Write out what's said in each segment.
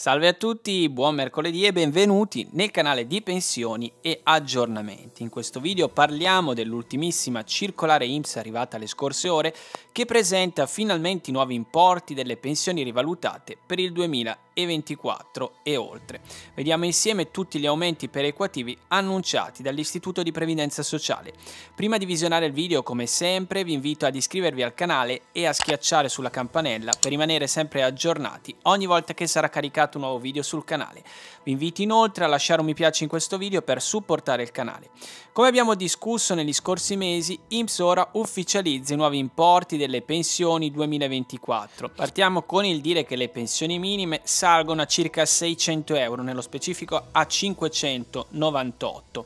Salve a tutti, buon mercoledì e benvenuti nel canale di pensioni e aggiornamenti. In questo video parliamo dell'ultimissima circolare IMSS arrivata le scorse ore che presenta finalmente i nuovi importi delle pensioni rivalutate per il 2024 e oltre. Vediamo insieme tutti gli aumenti perequativi annunciati dall'Istituto di Previdenza Sociale. Prima di visionare il video, come sempre, vi invito ad iscrivervi al canale e a schiacciare sulla campanella per rimanere sempre aggiornati ogni volta che sarà caricato un nuovo video sul canale. Vi invito inoltre a lasciare un mi piace in questo video per supportare il canale. Come abbiamo discusso negli scorsi mesi, IMSS ora ufficializza i nuovi importi delle delle pensioni 2024. Partiamo con il dire che le pensioni minime salgono a circa 600 euro, nello specifico a 598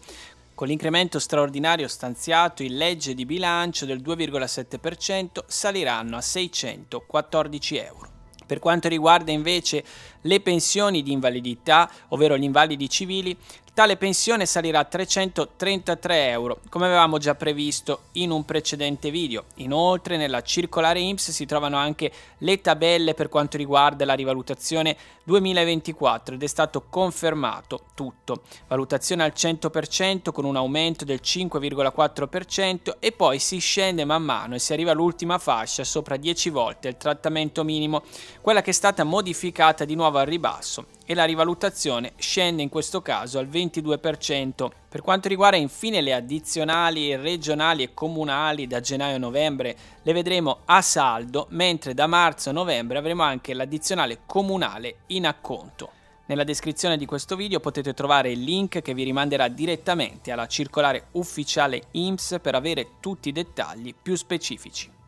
con l'incremento straordinario stanziato in legge di bilancio del 2,7% saliranno a 614 euro. Per quanto riguarda invece le pensioni di invalidità, ovvero gli invalidi civili, tale pensione salirà a 333 euro, come avevamo già previsto in un precedente video. Inoltre nella circolare IMSS si trovano anche le tabelle per quanto riguarda la rivalutazione 2024 ed è stato confermato tutto. Valutazione al 100% con un aumento del 5,4% e poi si scende man mano e si arriva all'ultima fascia sopra 10 volte il trattamento minimo, quella che è stata modificata di nuovo nuovo al ribasso e la rivalutazione scende in questo caso al 22%. Per quanto riguarda infine le addizionali regionali e comunali da gennaio a novembre le vedremo a saldo, mentre da marzo a novembre avremo anche l'addizionale comunale in acconto. Nella descrizione di questo video potete trovare il link che vi rimanderà direttamente alla circolare ufficiale IMSS per avere tutti i dettagli più specifici.